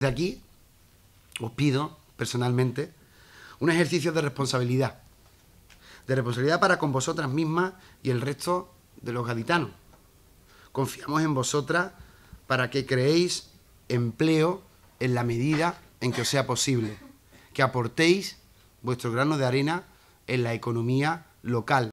De aquí os pido personalmente un ejercicio de responsabilidad. De responsabilidad para con vosotras mismas y el resto de los gaditanos. Confiamos en vosotras para que creéis empleo en la medida en que os sea posible. Que aportéis vuestro grano de arena en la economía local.